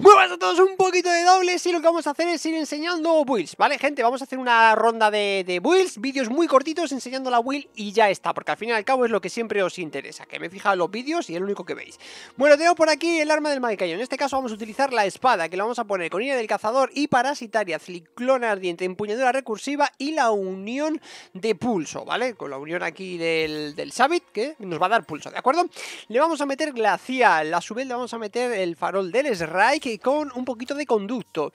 Muy buenas a todos, un poquito de dobles y lo que vamos a hacer es ir enseñando builds, ¿vale? Gente, vamos a hacer una ronda de, de builds, vídeos muy cortitos enseñando la build y ya está, porque al fin y al cabo es lo que siempre os interesa, que me fija los vídeos y es lo único que veis. Bueno, tengo por aquí el arma del Magicayo, en este caso vamos a utilizar la espada, que la vamos a poner con ira del cazador y parasitaria, ciclona ardiente, empuñadura recursiva y la unión de pulso, ¿vale? Con la unión aquí del, del Sabit, que nos va a dar pulso, ¿de acuerdo? Le vamos a meter glacial, la su le vamos a meter el farol del Srike con un poquito de conducto.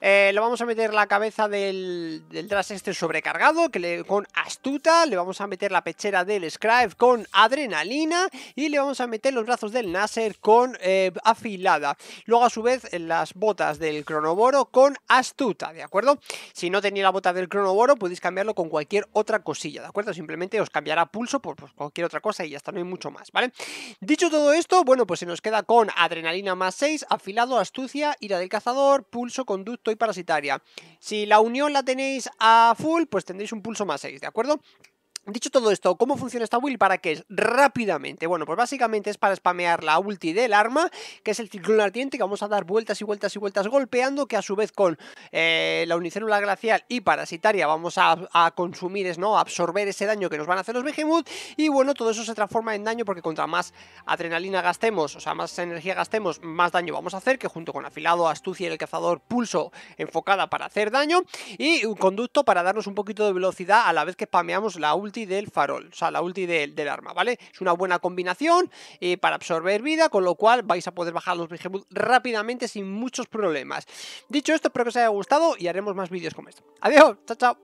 Eh, le vamos a meter la cabeza del, del este sobrecargado con astuta, le vamos a meter la pechera del Scribe con adrenalina y le vamos a meter los brazos del Nasser con eh, afilada. Luego a su vez las botas del Cronoboro con astuta, ¿de acuerdo? Si no tenía la bota del Cronoboro podéis cambiarlo con cualquier otra cosilla, ¿de acuerdo? Simplemente os cambiará pulso por pues, cualquier otra cosa y ya está, no hay mucho más, ¿vale? Dicho todo esto, bueno, pues se nos queda con adrenalina más 6, afilado, astucia, ira del cazador, pulso, conducta estoy parasitaria. Si la unión la tenéis a full, pues tendréis un pulso más 6, ¿de acuerdo? Dicho todo esto, ¿cómo funciona esta Will? ¿Para qué es? Rápidamente. Bueno, pues básicamente es para spamear la ulti del arma, que es el ciclón ardiente, que vamos a dar vueltas y vueltas y vueltas golpeando, que a su vez con eh, la unicélula glacial y parasitaria vamos a, a, consumir, ¿no? absorber ese daño que nos van a hacer los behemoth, y bueno, todo eso se transforma en daño porque contra más adrenalina gastemos, o sea, más energía gastemos, más daño vamos a hacer, que junto con afilado, astucia y el cazador pulso enfocada para hacer daño, y un conducto para darnos un poquito de velocidad a la vez que spameamos la ulti del farol, o sea, la ulti del, arma, ¿vale? Es una buena combinación eh, para absorber vida, con lo cual vais a poder bajar los Behemoth rápidamente sin muchos problemas. Dicho esto, espero que os haya gustado y haremos más vídeos como esto. Adiós, chao, chao.